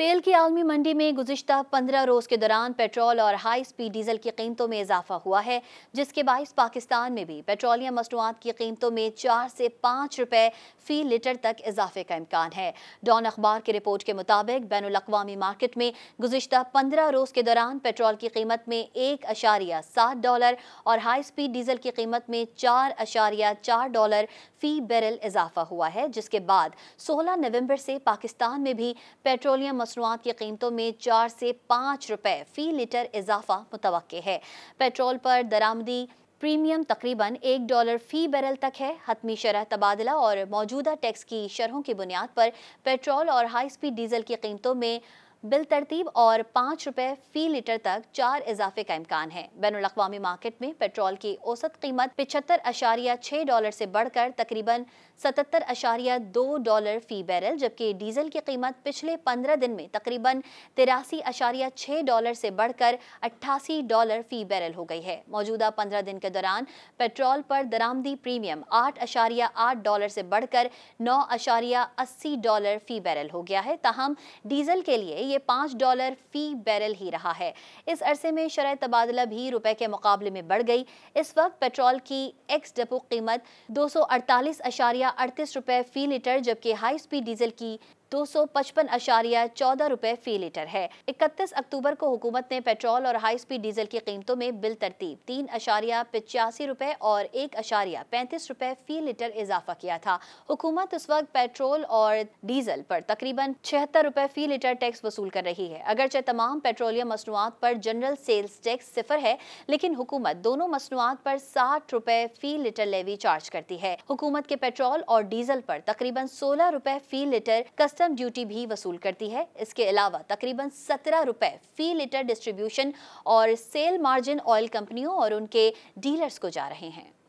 तेल की आलमी मंडी में गुजशत पंद्रह रोज़ के दौरान पेट्रोल और हाई स्पीड डीजल की कीमतों में इजाफा हुआ है जिसके बायस पाकिस्तान में भी पेट्रोलियम मसनूआत की कीमतों में चार से पाँच रुपये फ़ी लीटर तक इजाफे का इम्कान है डॉन अखबार की रिपोर्ट के मुताबिक बैन अवी मार्केट में गुजशत पंद्रह रोज़ के दौरान पेट्रोल की कीमत में एक अशारिया सात डॉलर और हाई स्पीड डीजल की कीमत में चार अशारिया चार डॉलर फ़ी बैरल इजाफा हुआ है जिसके बाद सोलह नवम्बर से पाकिस्तान में भी पेट्रोलियम मसनूआत की कीमतों में चार से पाँच रुपये फ़ी लीटर इजाफा मुतव है पेट्रोल पर दरामदी प्रीमियम तकरीबन एक डॉलर फ़ी बैरल तक है हतमी शरह तबादला और मौजूदा टैक्स की शरहों की बुनियाद पर पेट्रोल और हाई स्पीड डीजल की कीमतों में बिल तरतीब और पाँच रुपये फी लीटर तक चार इजाफे का इम्कान है बैन अवी मार्केट में पेट्रोल की औसत कीमत पिछहत्तर अशारिया छः डॉलर से बढ़कर तकरीबन सतहत्तर अशारिया दो डॉलर फी बैरल जबकि डीजल की कीमत पिछले पंद्रह दिन में तकरीबन तिरासी अशारिया छः डॉलर से बढ़कर अट्ठासी डॉलर फी बैरल हो गई है मौजूदा पंद्रह दिन के दौरान पेट्रोल पर दरामदी प्रीमियम आठ अशारिया आठ डॉलर से बढ़कर नौ अशारिया अस्सी डॉलर फी बैरल हो गया है ताहम डीजल के लिए लिए पाँच डॉलर फी बैरल ही रहा है इस अरसे में शरह तबादला भी रुपए के मुकाबले में बढ़ गई इस वक्त पेट्रोल की एक्स डपो कीमत दो सौ अड़तालीस अशारिया अड़तीस रुपये फी लीटर जबकि हाई स्पीड डीजल की दो सौ पचपन अशारिया चौदह रुपये फी लीटर है इकतीस अक्टूबर को हुकूमत ने पेट्रोल और हाई स्पीड डीजल की कीमतों में बिल तरतीब तीन अशारिया पचासी रुपये और एक अशारिया पैंतीस रुपये फी लीटर इजाफा किया था हुकूमत उस वक्त पेट्रोल और डीजल पर तकरीबन छिहत्तर रुपये फी लीटर टैक्स वसूल वसूल कर रही है अगरचे तमाम पेट्रोलियम मसनूआत पर जनरल सेल्स टैक्स सिफर है लेकिन हुकूमत दोनों मसनूआत पर साठ रुपए फी लीटर लेवी चार्ज करती है हुकूमत के पेट्रोल और डीजल पर तकरीबन सोलह रुपए फी लीटर कस्टम ड्यूटी भी वसूल करती है इसके अलावा तकरीबन सत्रह रुपए फी लीटर डिस्ट्रीब्यूशन और सेल मार्जिन ऑयल कंपनियों और उनके डीलर्स को जा रहे हैं